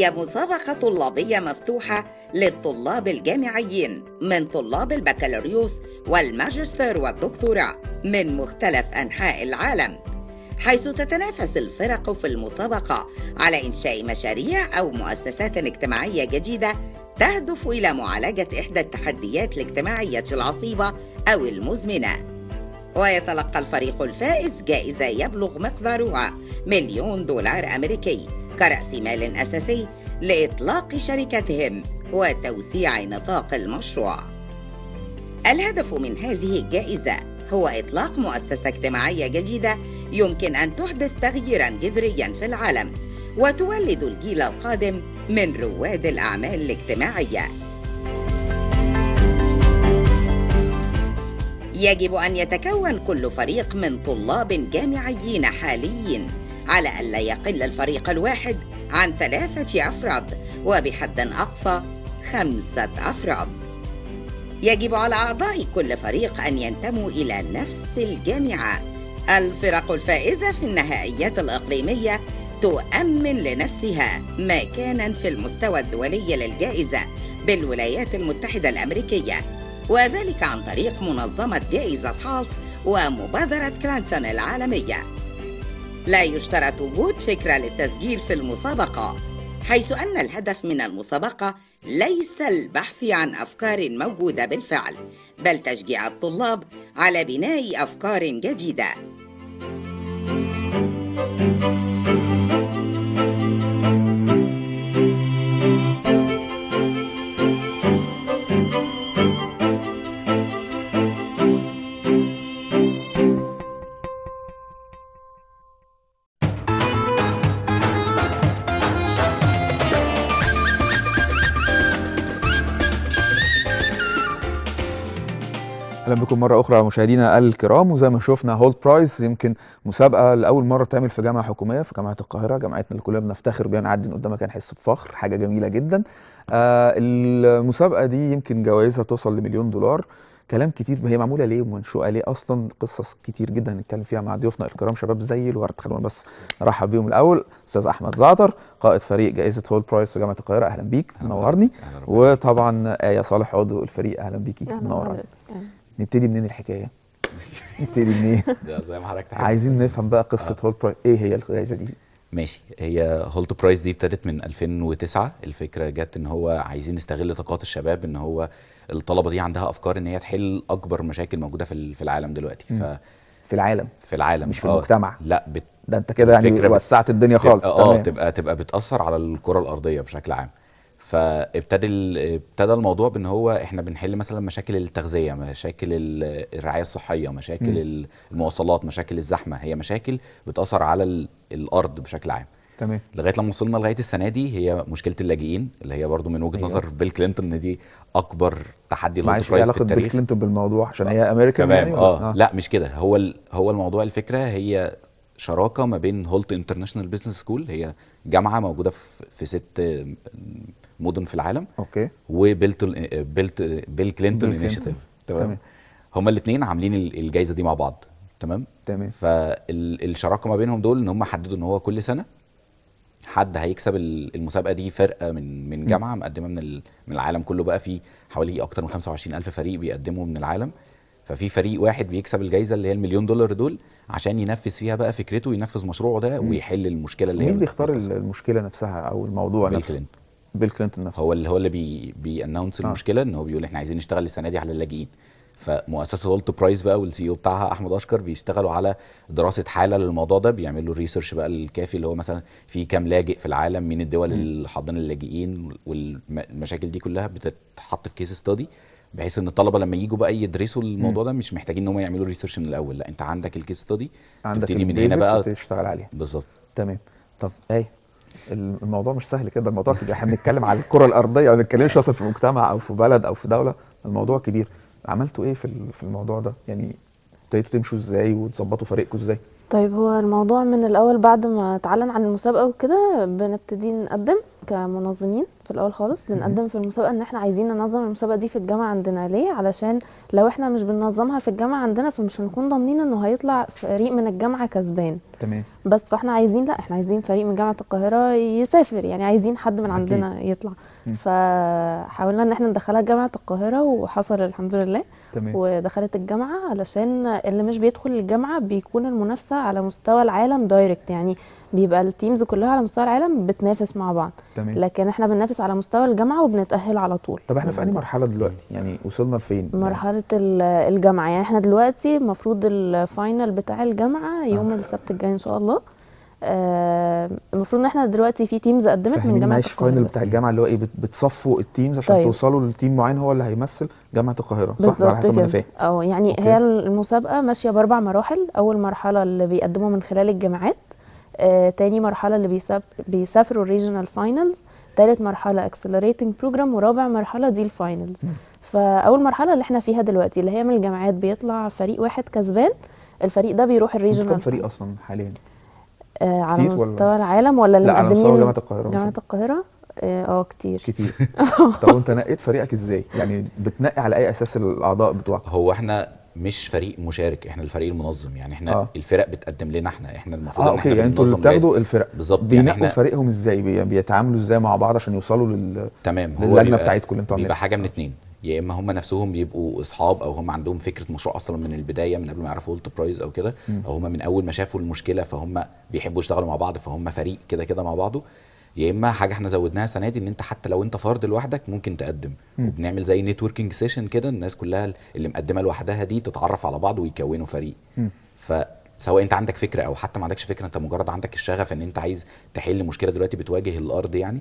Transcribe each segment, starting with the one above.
هي مسابقة طلابية مفتوحة للطلاب الجامعيين من طلاب البكالوريوس والماجستير والدكتوراه من مختلف أنحاء العالم حيث تتنافس الفرق في المسابقة على إنشاء مشاريع أو مؤسسات اجتماعية جديدة تهدف إلى معالجة إحدى التحديات الاجتماعية العصيبة أو المزمنة ويتلقى الفريق الفائز جائزة يبلغ مقدارها مليون دولار أمريكي كرأس مال أساسي لإطلاق شركتهم وتوسيع نطاق المشروع. الهدف من هذه الجائزة هو إطلاق مؤسسة اجتماعية جديدة يمكن أن تحدث تغييرًا جذريًا في العالم، وتولد الجيل القادم من رواد الأعمال الاجتماعية. يجب أن يتكون كل فريق من طلاب جامعيين حاليين على أن لا يقل الفريق الواحد عن ثلاثة أفراد وبحد أقصى خمسة أفراد يجب على أعضاء كل فريق أن ينتموا إلى نفس الجامعة الفرق الفائزة في النهائيات الإقليمية تؤمن لنفسها مكانا في المستوى الدولي للجائزة بالولايات المتحدة الأمريكية وذلك عن طريق منظمة جائزة هالت ومبادرة كلانتون العالمية لا يشترط وجود فكرة للتسجيل في المسابقة حيث أن الهدف من المسابقة ليس البحث عن أفكار موجودة بالفعل بل تشجيع الطلاب على بناء أفكار جديدة اهلا بكم مره اخرى مشاهدينا الكرام وزي ما شفنا هولد برايس يمكن مسابقه لاول مره تعمل في جامعه حكوميه في جامعه القاهره جامعتنا اللي كلنا بنفتخر بيها نعدي قدامها نحس بفخر حاجه جميله جدا آه المسابقه دي يمكن جوائزها توصل لمليون دولار كلام كتير هي معموله ليه ومنشوقه ليه اصلا قصص كتير جدا هنتكلم فيها مع ضيوفنا الكرام شباب زي الورد خلونا بس نرحب بيهم الاول استاذ احمد زعتر قائد فريق جائزه هول برايس في جامعه القاهره اهلا بيك منورني وطبعا ايه صالح عضو الفريق اهلا بيكي منورني نبتدي منين الحكايه؟ نبتدي منين؟ زي ما حضرتك عايزين نفهم بقى قصه آه. برايس ايه هي الجائزه دي؟ ماشي هي هولت برايس دي ابتدت من 2009 الفكره جت ان هو عايزين نستغل طاقات الشباب ان هو الطلبه دي عندها افكار ان هي تحل اكبر مشاكل موجوده في في العالم دلوقتي ف في العالم في العالم مش في آه. المجتمع لا بت... ده انت كده يعني وسعت الدنيا خالص اه تبقى تبقى بتاثر على الكره الارضيه بشكل عام فابتدى ابتدى الموضوع بان هو احنا بنحل مثلا مشاكل التغذيه مشاكل الرعايه الصحيه مشاكل م. المواصلات مشاكل الزحمه هي مشاكل بتاثر على الارض بشكل عام تمام لغايه لما وصلنا لغايه السنه دي هي مشكله اللاجئين اللي هي برضو من وجهه أيوة. نظر بيل كلينتون ان دي اكبر تحدي للانتربرايز في التاريخ علاقه بيل كلينتون بالموضوع عشان هي آه. امريكا يعني آه. اه لا مش كده هو هو الموضوع الفكره هي شراكه ما بين هولت انترناشونال بزنس سكول هي جامعه موجوده في, في ست مدن في العالم اوكي وبيلت بيلت بيل كلينتون انيشيتيف تمام هما الاثنين عاملين الجائزه دي مع بعض تمام تمام فالشراكه ما بينهم دول ان هم حددوا ان هو كل سنه حد هيكسب المسابقه دي فرقه من من جامعه مقدمه من من العالم كله بقى في حوالي اكتر من 25000 فريق بيقدموا من العالم ففي فريق واحد بيكسب الجائزه اللي هي المليون دولار دول عشان ينفذ فيها بقى فكرته وينفذ مشروعه ده ويحل المشكله اللي مين بيختار المشكله نفسها او الموضوع بيل نفسه كلينتون بيل كلينتون نفسه هو اللي هو اللي بي بيانونس آه. المشكله ان هو بيقول احنا عايزين نشتغل السنه دي على اللاجئين فمؤسسه والت برايس بقى والسي او بتاعها احمد اشكر بيشتغلوا على دراسه حاله للموضوع ده بيعملوا الريسيرش بقى الكافي اللي هو مثلا في كام لاجئ في العالم من الدول اللي حاضنه اللاجئين والمشاكل دي كلها بتتحط في كيس ستادي بحيث ان الطلبه لما يجوا بقى يدرسوا الموضوع ده مش محتاجين ان هم يعملوا ريسيرش من الاول لا انت عندك الكيس ستادي عندك من هنا بقى تشتغل عليها بالظبط تمام طب ايه الموضوع مش سهل كده الموضوع كبير احنا بنتكلم على الكره الارضيه ما بنتكلمش اصلا في مجتمع او في بلد او في دوله الموضوع كبير عملتوا ايه في في الموضوع ده يعني ابتديتوا تمشوا ازاي وتظبطوا فريقكم ازاي طيب هو الموضوع من الاول بعد ما اتعلن عن المسابقه وكده بنبتدي نقدم كمنظمين في الاول خالص بنقدم في المسابقه ان احنا عايزين ننظم المسابقه دي في الجامعه عندنا ليه علشان لو احنا مش بننظمها في الجامعه عندنا فمش هنكون ضامنين انه هيطلع فريق من الجامعه كسبان تمام بس فاحنا عايزين لا احنا عايزين فريق من جامعه القاهره يسافر يعني عايزين حد من عندنا أكيد. يطلع فحاولنا ان احنا ندخلها جامعه القاهره وحصل الحمد لله تمام. ودخلت الجامعه علشان اللي مش بيدخل الجامعه بيكون المنافسه على مستوى العالم دايركت يعني بيبقى التيمز كلها على مستوى العالم بتنافس مع بعض تمام. لكن احنا بننافس على مستوى الجامعه وبنتاهل على طول طب احنا في انهي مرحله دلوقتي يعني وصلنا لفين يعني مرحله يعني. الجامعه يعني احنا دلوقتي المفروض الفاينل بتاع الجامعه يوم آه. السبت الجاي ان شاء الله آه، المفروض آه ان احنا دلوقتي في تيمز قدمت من جامعه القاهره الفاينل بتاع الجامعه اللي هو ايه بتصفوا التيمز عشان طيب. توصلوا لتيم معين هو اللي هيمثل جامعه القاهره صح على حسب ما فاهم اه يعني أوكي. هي المسابقه ماشيه باربع مراحل اول مرحله اللي بيقدموا من خلال الجامعات آه، تاني مرحله اللي بيسافروا الريجنال فاينلز تالت مرحله اكسلريتنج بروجرام ورابع مرحله دي الفاينلز فاول مرحله اللي احنا فيها دلوقتي اللي هي من الجامعات بيطلع فريق واحد كسبان الفريق ده بيروح الريجنال كم فريق اصلا حاليا آه على مستوى ولا؟ العالم ولا لا على مستوى جامعه القاهره جامعه القاهره اه, آه، كتير كتير طب وانت نقيت فريقك ازاي؟ يعني بتنقي على اي اساس الاعضاء بتوعك؟ هو احنا مش فريق مشارك احنا الفريق المنظم يعني احنا آه. الفرق بتقدم لنا احنا احنا المفروض آه اوكي يعني انتوا بتاخدوا الفرق بالظبط يعني بينقوا يعني فريقهم ازاي بيتعاملوا ازاي مع بعض عشان يوصلوا لل تمام اللجنه بتاعتكم اللي انتوا عاملينها بيبقى حاجه من آه. اتنين يا اما هم نفسهم بيبقوا اصحاب او هم عندهم فكره مشروع اصلا من البدايه من قبل ما يعرفوا ولت برايز او كده او هم من اول ما شافوا المشكله فهم بيحبوا يشتغلوا مع بعض فهم فريق كده كده مع بعضه يا اما حاجه احنا زودناها السنه دي ان انت حتى لو انت فرد لوحدك ممكن تقدم م. وبنعمل زي نتوركينج سيشن كده الناس كلها اللي مقدمه لوحدها دي تتعرف على بعض ويكونوا فريق م. فسواء انت عندك فكره او حتى ما عندكش فكره انت مجرد عندك الشغف ان انت عايز تحل مشكله دلوقتي بتواجه الارض يعني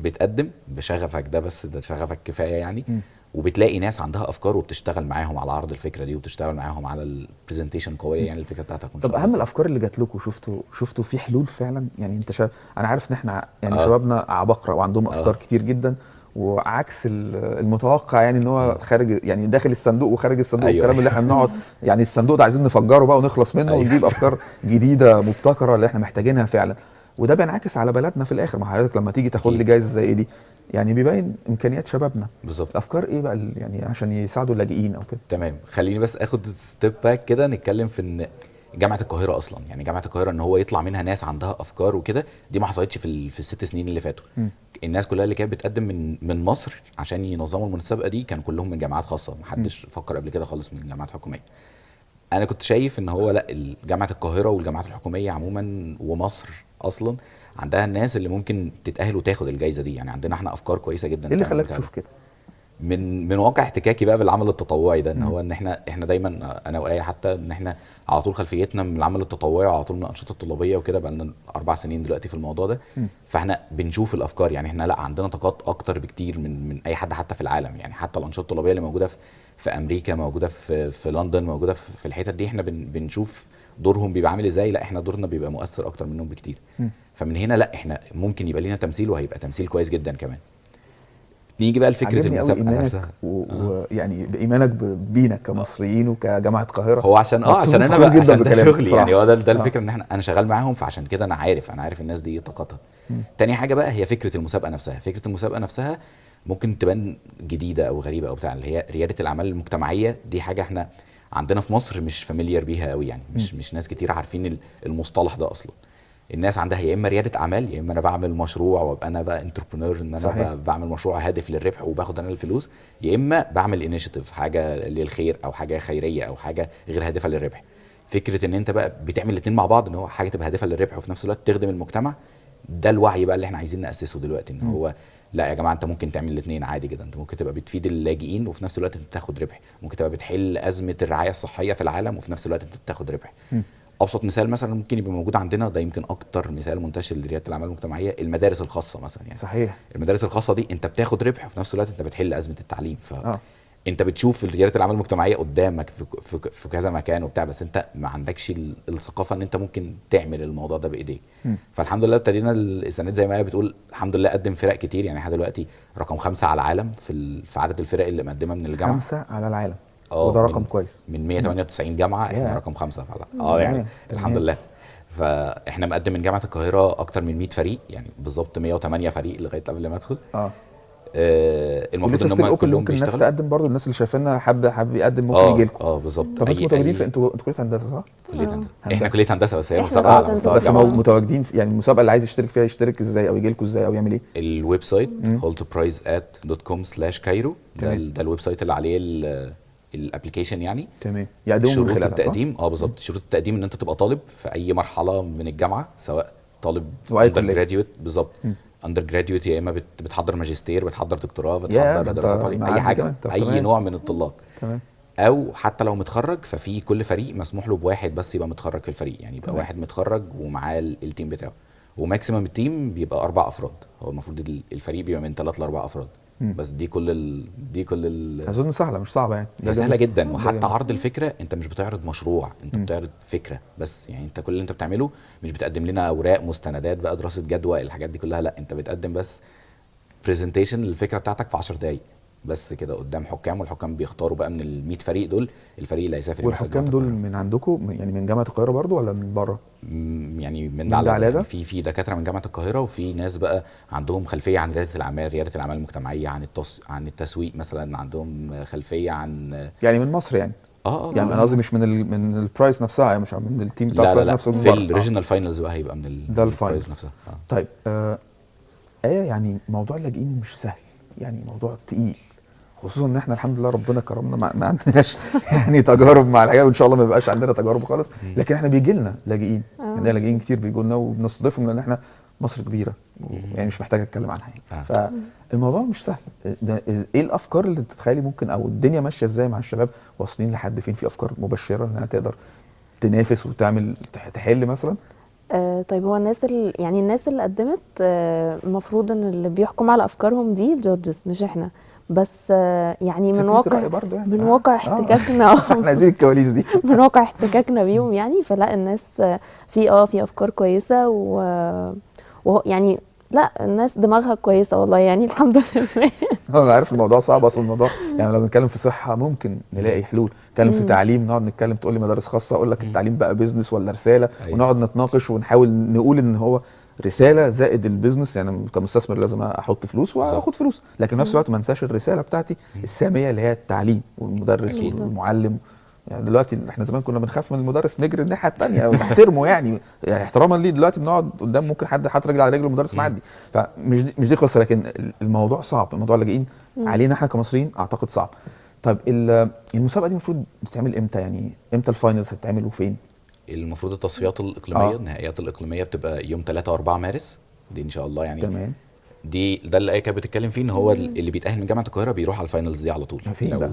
بتقدم بشغفك ده بس ده شغفك كفايه يعني م. وبتلاقي ناس عندها افكار وبتشتغل معاهم على عرض الفكره دي وبتشتغل معاهم على البرزنتيشن قويه يعني الفكره بتاعتك طب اهم إيه. الافكار اللي جات لكم شفتوا شفتوا في حلول فعلا يعني انت شا... انا عارف ان احنا يعني آه. شبابنا عباقره وعندهم آه. افكار آه. كتير جدا وعكس المتوقع يعني ان هو آه. خارج يعني داخل الصندوق وخارج الصندوق أيوة. والكلام اللي احنا بنقعد يعني الصندوق ده عايزين نفجره بقى ونخلص منه أيوة. ونجيب افكار جديده مبتكره اللي احنا محتاجينها فعلا وده بينعكس على بلدنا في الاخر ما حضرتك لما تيجي تاخد لي جايزه زي دي يعني بيبين امكانيات شبابنا بالظبط افكار ايه بقى يعني عشان يساعدوا اللاجئين او كده تمام خليني بس اخد ستيب باك كده نتكلم في ان جامعه القاهره اصلا يعني جامعه القاهره ان هو يطلع منها ناس عندها افكار وكده دي ما حصلتش في في الست سنين اللي فاتوا الناس كلها اللي كانت بتقدم من من مصر عشان ينظموا المسابقه دي كان كلهم من جامعات خاصه ما حدش فكر قبل كده خالص من جامعات حكوميه انا كنت شايف ان هو لا جامعه القاهره والجامعات الحكوميه عموما ومصر اصلا عندها الناس اللي ممكن تتاهل وتاخد الجائزه دي يعني عندنا احنا افكار كويسه جدا ايه اللي خلاك تشوف كده من من واقع احتكاكي بقى بالعمل التطوعي ده ان هو ان احنا احنا دايما انا وايه حتى ان احنا على طول خلفيتنا من العمل التطوعي وعلى طول من الانشطه الطلابيه وكده بقى لنا اربع سنين دلوقتي في الموضوع ده فاحنا بنشوف الافكار يعني احنا لا عندنا طاقات اكتر بكتير من من اي حد حتى في العالم يعني حتى الانشطه الطلابيه اللي موجوده في في امريكا موجوده في في لندن موجوده في الحتت دي احنا بن بنشوف دورهم بيبقى عامل ازاي لا احنا دورنا بيبقى مؤثر اكتر منهم بكتير م. فمن هنا لا احنا ممكن يبقى لينا تمثيل وهيبقى تمثيل كويس جدا كمان نيجي بقى لفكره المسابقه نفسها ويعني آه. بايمانك يعني بينا كمصريين وكجامعه القاهره هو عشان اه عشان انا بقى عشان ده شغلي يعني هو ده, ده الفكره آه. ان احنا انا شغال معاهم فعشان كده انا عارف انا عارف الناس دي ايه طاقتها تاني حاجه بقى هي فكره المسابقه نفسها فكره المسابقه نفسها ممكن تبان جديده او غريبه او بتاع اللي هي رياده الاعمال المجتمعيه دي حاجه احنا عندنا في مصر مش فاميليار بيها قوي يعني مش مش ناس كتير عارفين المصطلح ده اصلا الناس عندها يا اما رياده اعمال يا اما انا بعمل مشروع وابقى انا بقى انتربرنور ان انا صحيح. بعمل مشروع هادف للربح وباخد انا الفلوس يا اما بعمل انيشيتيف حاجه للخير او حاجه خيريه او حاجه غير هادفه للربح فكره ان انت بقى بتعمل الاثنين مع بعض ان هو حاجه تبقى هادفه للربح وفي نفس الوقت تخدم المجتمع ده الوعي بقى اللي احنا عايزين ناسسه دلوقتي ان هو لا يا جماعه انت ممكن تعمل الاثنين عادي جدا انت ممكن تبقى بتفيد اللاجئين وفي نفس الوقت انت بتاخد ربح ممكن تبقى بتحل ازمه الرعايه الصحيه في العالم وفي نفس الوقت انت بتاخد ربح م. ابسط مثال مثلا ممكن يبقى موجود عندنا ده يمكن اكتر مثال منتشر لرياده الاعمال المجتمعيه المدارس الخاصه مثلا يعني صحيح المدارس الخاصه دي انت بتاخد ربح وفي نفس الوقت انت بتحل ازمه التعليم ف آه. انت بتشوف رياده الاعمال المجتمعيه قدامك في, في, في كذا مكان وبتاع بس انت ما عندكش الثقافه ان انت ممكن تعمل الموضوع ده بايديك فالحمد لله ابتدينا السنه زي ما هي بتقول الحمد لله قدم فرق كتير يعني احنا دلوقتي رقم خمسة على العالم في في عدد الفرق اللي مقدمه من الجامعه خمسة على العالم آه، وده رقم من كويس من 198 جامعه احنا رقم خمسة فعلا اه يعني الحمد لله فاحنا مقدم من جامعه القاهره اكتر من 100 فريق يعني بالظبط 108 فريق لغايه قبل ما ادخل اه آه، المفروض ان هم كلهم ممكن الناس تقدم برضو الناس اللي شايفينها حابب حابب يقدم ممكن آه، يجي لكم اه بالظبط طب انتوا متواجدين في انتوا انتوا كليه هندسه صح؟ كليه آه. هندسه احنا كليه هندسه بس هي مسابقه بس متواجدين يعني المسابقه اللي عايز يشترك فيها يشترك ازاي او يجي لكم ازاي او يعمل ايه؟ الويب سايت هولت برايز ات دوت كوم سلاش كايرو ده الويب سايت اللي عليه الابلكيشن يعني تمام يقدموا من خلالها التقديم اه بالظبط شروط التقديم ان انت تبقى طالب في اي مرحله من الجامعه سواء طالب واي كليه بالظبط اندر جراديويت يا اما بتحضر ماجستير بتحضر دكتوراه بتحضر دراسات عليا اي حاجه اي نوع من الطلاب تمام او حتى لو متخرج ففي كل فريق مسموح له بواحد بس يبقى متخرج في الفريق يعني يبقى واحد متخرج ومعاه التيم بتاعه وماكسيمم التيم بيبقى اربع افراد هو المفروض الفريق بيبقى من ثلاث لاربع افراد بس دي كل ال... دي كل ال... اظن سهله مش صعبه يعني سهله جدا وحتى عرض الفكره انت مش بتعرض مشروع انت م. بتعرض فكره بس يعني انت كل اللي انت بتعمله مش بتقدم لنا اوراق مستندات بقى دراسه جدوى الحاجات دي كلها لا انت بتقدم بس برزنتيشن للفكره بتاعتك في 10 دقائق بس كده قدام حكام والحكام بيختاروا بقى من ال 100 فريق دول الفريق اللي هيسافر والحكام دول من عندكم يعني من جامعه القاهره برضو ولا من بره؟ يعني من, من ده على ده يعني في في دكاتره من جامعه القاهره وفي ناس بقى عندهم خلفيه عن رياده الاعمال رياده الاعمال المجتمعيه عن التص... عن التسويق مثلا عندهم خلفيه عن يعني من مصر يعني اه اه يعني آه، انا قصدي آه. مش من من البرايس نفسها يعني مش من التيم بتاع البرايس نفسه في الريجنال فاينلز آه. بقى هيبقى من ده الفاينلز نفسها آه. طيب آه ايه يعني موضوع اللاجئين مش سهل يعني موضوع تقيل خصوصا ان احنا الحمد لله ربنا كرمنا ما, ما عندناش يعني تجارب مع العيال وان شاء الله ما يبقاش عندنا تجارب خالص لكن احنا بيجي لنا لاجئين آه. عندنا يعني لاجئين كتير بيجوا لنا وبنستضيفهم لان احنا مصر كبيره يعني مش محتاجه اتكلم عنها يعني آه. فالموضوع مش سهل ده ايه الافكار اللي تتخيلي ممكن او الدنيا ماشيه ازاي مع الشباب واصلين لحد فين في افكار مبشره انها تقدر تنافس وتعمل تحل مثلا آه طيب هو الناس اللي يعني الناس اللي قدمت آه، المفروض آه ان اللي بيحكم على افكارهم دي الجادجز مش احنا بس يعني من واقع يعني. من واقع آه. احتكاكنا احنا عايزين الكواليس دي من واقع احتكاكنا بيهم يعني فلا الناس في اه في افكار كويسه و ويعني لا الناس دماغها كويسه والله يعني الحمد لله انا عارف الموضوع صعب اصل الموضوع يعني لو بنتكلم في صحه ممكن نلاقي حلول نتكلم في تعليم نقعد نتكلم تقول لي مدارس خاصه اقول لك التعليم بقى بيزنس ولا أيوة. رساله ونقعد نتناقش ونحاول نقول ان هو رساله زائد البيزنس يعني كمستثمر لازم احط فلوس واخد فلوس لكن نفس الوقت ما انساش الرساله بتاعتي الساميه اللي هي التعليم والمدرس والمعلم يعني دلوقتي احنا زمان كنا بنخاف من المدرس نجري الناحيه الثانيه ونحترمه يعني يعني احتراما ليه دلوقتي بنقعد قدام ممكن حد حاطط رجل على رجل المدرس معدي فمش دي مش دي قصه لكن الموضوع صعب موضوع اللاجئين علينا احنا كمصريين اعتقد صعب طيب المسابقه دي المفروض بتتعمل امتى يعني امتى الفاينلز هتتعمل وفين؟ المفروض التصفيات الاقليميه آه. النهائيات الاقليميه بتبقى يوم 3 و4 مارس دي ان شاء الله يعني تمام دي ده اللي كانت آية بتتكلم فيه ان هو اللي بيتاهل من جامعه القاهره بيروح على الفاينلز دي على طول فين بقى؟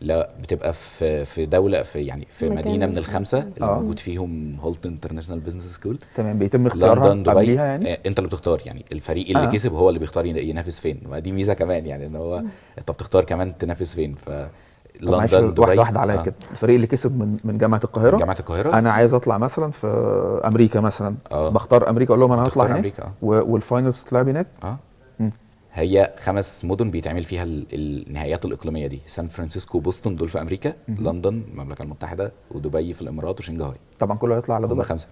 لا بتبقى في في دوله في يعني في مدينه من الخمسه اللي آه. موجود فيهم هولت انترناشونال بزنس سكول تمام بيتم اختيارها دبي يعني آه، انت اللي بتختار يعني الفريق اللي آه. كسب هو اللي بيختار ينافس فين ودي ميزه كمان يعني ان هو انت بتختار كمان تنافس فين ف لندن واحده واحده عليا آه. كده الفريق اللي كسب من من جامعه القاهره جامعه القاهره انا عايز اطلع مثلا في امريكا مثلا آه. بختار امريكا اقول لهم انا هطلع هناك أمريكا. آه. والفاينلز تلعب هناك اه هي خمس مدن بيتعمل فيها النهائيات الاقليميه دي سان فرانسيسكو وبوسطن دول في امريكا م. لندن المملكه المتحده ودبي في الامارات وشنغهاي طبعا كله هيطلع على دبي خمسه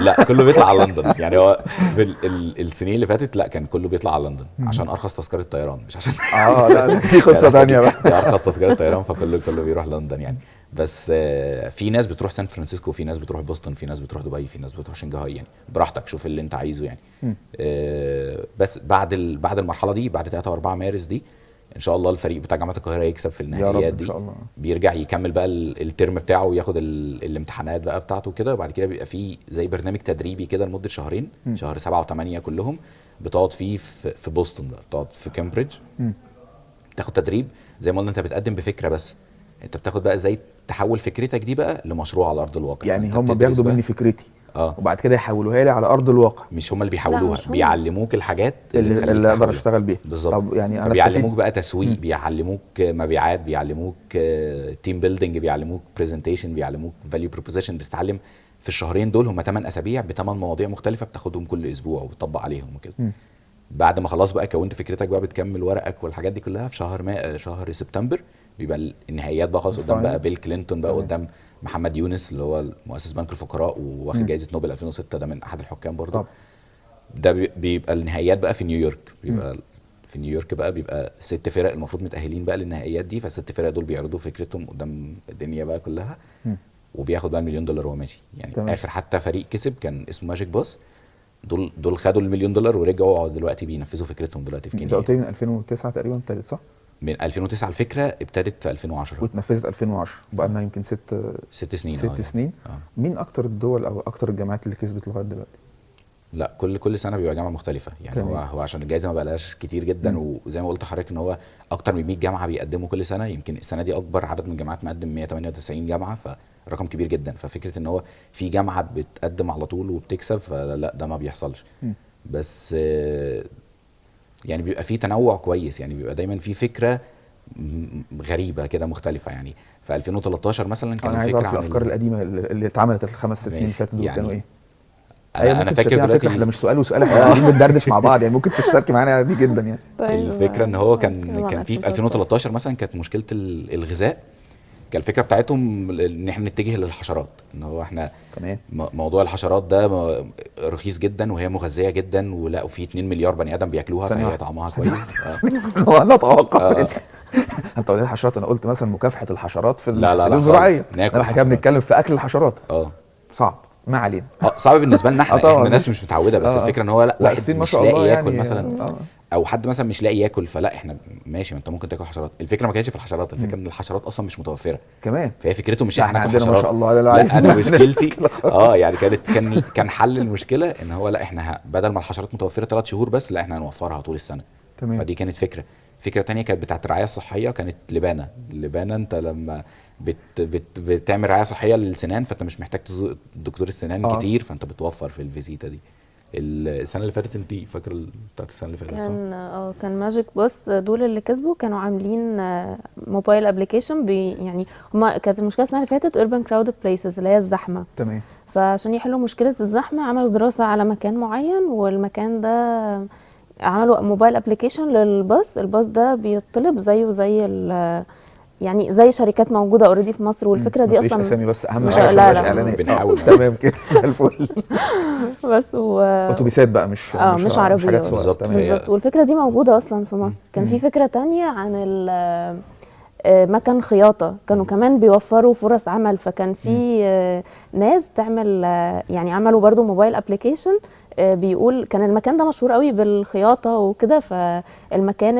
لا كله بيطلع على لندن يعني هو السنين اللي فاتت لا كان كله بيطلع على لندن عشان ارخص تذكره طيران مش عشان اه لا دي يعني قصه ثانيه بقى ارخص تذكره طيران فكله كله بيروح لندن يعني بس آه، في ناس بتروح سان فرانسيسكو في ناس بتروح بوسطن في ناس بتروح دبي في ناس بتروح شنغهاي يعني براحتك شوف اللي انت عايزه يعني آه، بس بعد بعد المرحله دي بعد 3 و 4 مارس دي ان شاء الله الفريق بتاع جامعه القاهره يكسب في النهائيات دي إن شاء الله. بيرجع يكمل بقى الترم بتاعه وياخد الامتحانات بقى بتاعته كده وبعد كده بيبقى فيه زي برنامج تدريبي كده لمده شهرين م. شهر سبعه وثمانية كلهم بتقعد فيه في, في بوسطن بقى بتقعد في كامبريدج تاخد تدريب زي ما قلنا انت بتقدم بفكره بس انت بتاخد بقى ازاي تحول فكرتك دي بقى لمشروع على ارض الواقع يعني هم بياخدوا مني فكرتي اه وبعد كده يحولوها لي على ارض الواقع مش هم اللي بيحولوها بيعلموك الحاجات اللي, اللي اقدر اشتغل بيها بالظبط طب يعني انا بيعلموك بقى تسويق م. بيعلموك مبيعات بيعلموك تيم آه، بيلدينج بيعلموك برزنتيشن بيعلموك فاليو بروبوزيشن بتتعلم في الشهرين دول هم 8 اسابيع بثمان مواضيع مختلفه بتاخدهم كل اسبوع وبتطبق عليهم وكده بعد ما خلاص بقى كونت فكرتك بقى بتكمل ورقك والحاجات دي كلها في شهر ما شهر سبتمبر بيبقى النهائيات بقى خلاص قدام بقى بيل كلينتون بقى قدام محمد يونس اللي هو مؤسس بنك الفقراء وواخد جائزه نوبل 2006 ده من احد الحكام برضه طب. ده بيبقى النهائيات بقى في نيويورك بيبقى م. في نيويورك بقى بيبقى ست فرق المفروض متاهلين بقى للنهائيات دي فالست فرق دول بيعرضوا فكرتهم قدام الدنيا بقى كلها م. وبياخد بقى المليون دولار وهو ماشي يعني طبعا. اخر حتى فريق كسب كان اسمه ماجيك باس دول دول خدوا المليون دولار ورجعوا دلوقتي بينفذوا فكرتهم دلوقتي في كينيا انت قلت لي من 2009 تقريبا صح؟ من 2009 على فكره ابتدت في 2010 واتنفذت 2010 بقى لنا يمكن ست ست سنين ست يعني. سنين آه. مين اكتر الدول او اكتر الجامعات اللي كسبت لغايه دلوقتي؟ لا كل كل سنه بيبقى جامعه مختلفه يعني هو هو عشان الجائزه ما بقالهاش كتير جدا مم. وزي ما قلت لحضرتك ان هو اكتر من 100 جامعه بيقدموا كل سنه يمكن السنه دي اكبر عدد من الجامعات مقدم 198 جامعه فرقم كبير جدا ففكره ان هو في جامعه بتقدم على طول وبتكسب فلا ده ما بيحصلش مم. بس يعني بيبقى في تنوع كويس يعني بيبقى دايما في فكره غريبه كده مختلفه يعني في 2013 مثلا كان انا عايز اعرف الافكار القديمه اللي اتعملت الخمس ست سنين اللي فاتوا دول يعني كانوا ايه؟ انا, أيوة، فاكر دلوقتي احنا مش سؤال وسؤال احنا قاعدين بندردش مع بعض يعني ممكن تشتركي معانا دي جدا يعني طيب، الفكره ان هو كان كان في في 2013 مثلا كانت مشكله الغذاء كان الفكره بتاعتهم ان احنا نتجه للحشرات ان هو احنا تمام موضوع الحشرات ده رخيص جدا وهي مغذيه جدا ولا وفي 2 مليار بني ادم بياكلوها فهي طعمها كويس آه. هو انا آه. انت قلت الحشرات انا قلت مثلا مكافحه الحشرات في لا لا الزراعيه انا احنا بنتكلم في اكل الحشرات اه صعب ما علينا آه، صعب بالنسبه لنا احنا احنا ناس مش متعوده بس الفكره ان هو لا واحد مش لاقي ياكل يعني. مثلا او حد مثلا مش لاقي ياكل فلا احنا ماشي ما انت ممكن تاكل حشرات الفكره ما كانتش في الحشرات الفكره ان الحشرات اصلا مش متوفره كمان فهي فكرته مش احنا عندنا ما شاء الله لا, لا انا مشكلتي اه يعني كانت كان كان حل المشكله ان هو لا احنا بدل ما الحشرات متوفره ثلاث شهور بس لا احنا هنوفرها طول السنه تمام فدي كانت فكره فكره تانية كانت بتاعت الرعايه الصحيه كانت لبانه لبانه انت لما بت بت بتعمل رعايه صحيه للسنان فانت مش محتاج دكتور السنان آه. كتير فانت بتوفر في الفيزيتا دي السنه اللي فاتت انت فاكره بتاعت السنه اللي فاتت كان اه كان ماجيك آه، بوس دول اللي كسبوا كانوا عاملين موبايل آه، ابلكيشن بي يعني هما كانت المشكله السنه اللي فاتت اوربن كراود بليسز اللي هي الزحمه تمام فعشان يحلوا مشكله الزحمه عملوا دراسه على مكان معين والمكان ده عملوا موبايل ابلكيشن للباص الباص ده بيطلب زيه زي يعني زي شركات موجوده اوريدي في مصر والفكره دي اصلا مش اسامي بس اهم حاجه لا لا لا يعني. بنحاول تمام كده زي الفل بس و اتوبيسات بقى مش اه مش, مش آه، حاجات بالظبط بالظبط والفكره دي موجوده اصلا في مصر كان في فكره تانية عن ال آه، مكان خياطة كانوا كمان بيوفروا فرص عمل فكان في آه، ناس بتعمل يعني عملوا برضو موبايل ابلكيشن بيقول كان المكان ده مشهور قوي بالخياطة وكده فالمكان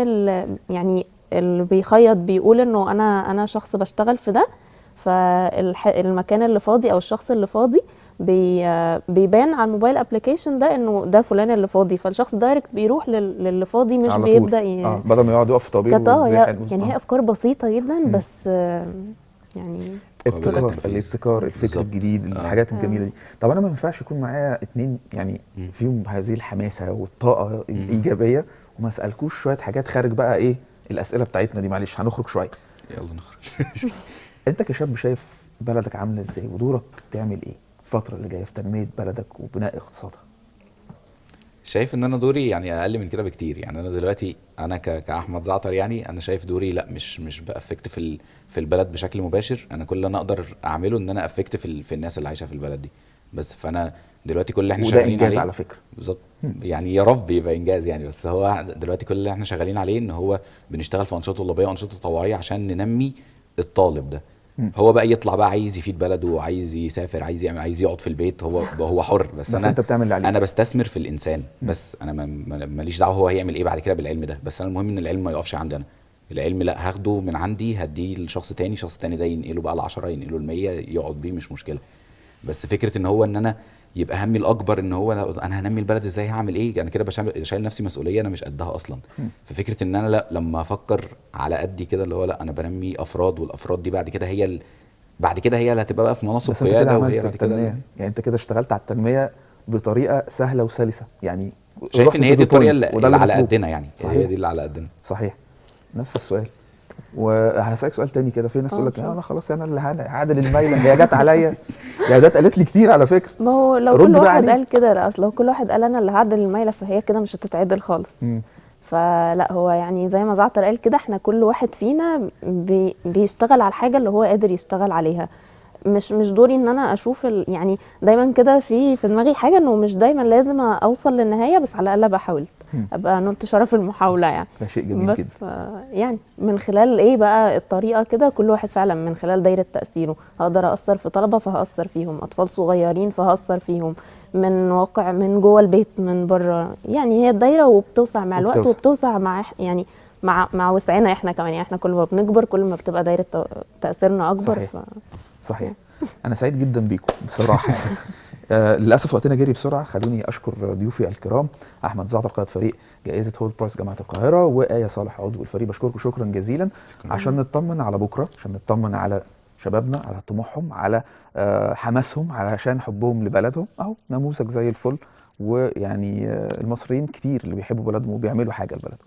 يعني اللي بيخيط بيقول انه انا انا شخص بشتغل في ده فالمكان اللي فاضي او الشخص اللي فاضي بي بيبان على الموبايل ابلكيشن ده انه ده فلان اللي فاضي فالشخص دايركت بيروح للي فاضي مش بيبدا ي... آه بدل ما يقعد يقف طبيب آه، يعني هي افكار بسيطه جدا بس يعني ابتكار الابتكار الفكر الجديد آه. الحاجات آه. الجميله دي طب انا ما ينفعش يكون معايا اتنين يعني فيهم هذه الحماسه والطاقه الايجابيه وما اسالكوش شويه حاجات خارج بقى ايه الاسئله بتاعتنا دي معلش هنخرج شويه يلا نخرج انت كشاب شايف بلدك عامله ازاي ودورك تعمل ايه الفتره اللي جايه في تنميه بلدك وبناء اقتصادها شايف ان انا دوري يعني اقل من كده بكتير يعني انا دلوقتي انا كاحمد زعتر يعني انا شايف دوري لا مش مش بافكت في في البلد بشكل مباشر انا كل اللي انا اقدر اعمله ان انا افكت في, في الناس اللي عايشه في البلد دي بس فانا دلوقتي كل اللي احنا شغالين عليه انجاز على فكره بالظبط يعني يا رب يبقى انجاز يعني بس هو دلوقتي كل اللي احنا شغالين عليه ان هو بنشتغل في انشطه طلابيه وانشطه طوعيه عشان ننمي الطالب ده هو بقى يطلع بقى عايز يفيد بلده عايز يسافر عايز يعمل عايز يقعد في البيت هو هو حر بس, بس انا انت بتعمل اللي عليك انا بستثمر في الانسان بس انا ماليش دعوه هو هيعمل ايه بعد كده بالعلم ده بس انا المهم ان العلم ما يقفش عندي انا العلم لا هاخده من عندي هديه لشخص تاني شخص تاني ده ينقله بقى ل 10 ينقله ل 100 يقعد بيه مش مشكله بس فكره ان هو ان انا يبقى همي الاكبر ان هو انا هنمي البلد ازاي هعمل ايه انا كده شايل نفسي مسؤوليه انا مش قدها اصلا ففكره ان انا لا لما افكر على قدي كده اللي هو لا انا بنمي افراد والافراد دي بعد كده هي ال... بعد كده هي اللي هتبقى بقى في مناصب قياده وهي كده وهي بعد كده يعني انت كده اشتغلت على التنميه بطريقه سهله وسلسه يعني شايف ان هي دي الطريقه اللي, اللي على قدنا يعني صحيح. هي دي اللي على قدنا صحيح نفس السؤال وهسالك سؤال تاني كده في ناس اه، تقول لك انا خلاص انا اللي هعدل الميلان هي جت عليا يعني ده قالت لي كتير على فكره ما هو لو كل واحد قال كده اصل لو كل واحد قال انا اللي هعدل الميله فهي كده مش هتتعدل خالص م. فلا هو يعني زي ما زعتر قال كده احنا كل واحد فينا بي بيشتغل على الحاجه اللي هو قادر يشتغل عليها مش مش دوري ان انا اشوف ال... يعني دايما كده في في دماغي حاجه انه مش دايما لازم اوصل للنهايه بس على الاقل ابقى حاولت ابقى نلت شرف المحاوله يعني ده شيء جميل بس جدا يعني من خلال ايه بقى الطريقه كده كل واحد فعلا من خلال دايره تاثيره هقدر اثر في طلبه فهاثر فيهم اطفال صغيرين فهاثر فيهم من واقع من جوه البيت من بره يعني هي الدايره وبتوسع مع الوقت وبتوسع, وبتوسع مع يعني مع مع وسعنا احنا كمان يعني احنا كل ما بنكبر كل ما بتبقى دايره تاثيرنا اكبر صحيح. ف... صحيح انا سعيد جدا بيكم بصراحه آه للاسف وقتنا جري بسرعه خلوني اشكر ضيوفي الكرام احمد زعتر قائد فريق جائزه هول برايس جامعه القاهره وايه صالح عضو الفريق بشكركم شكرا جزيلا عشان نطمن على بكره عشان نطمن على شبابنا على طموحهم على آه حماسهم علشان حبهم لبلدهم اهو نموذج زي الفل ويعني آه المصريين كتير اللي بيحبوا بلدهم وبيعملوا حاجه لبلدهم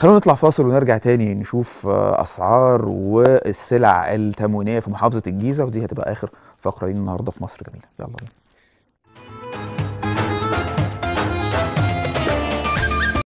خلونا نطلع فاصل ونرجع تاني نشوف آه، اسعار والسلع التموينيه في محافظه الجيزه ودي هتبقى اخر فقره لنا النهارده في مصر جميله يلا بينا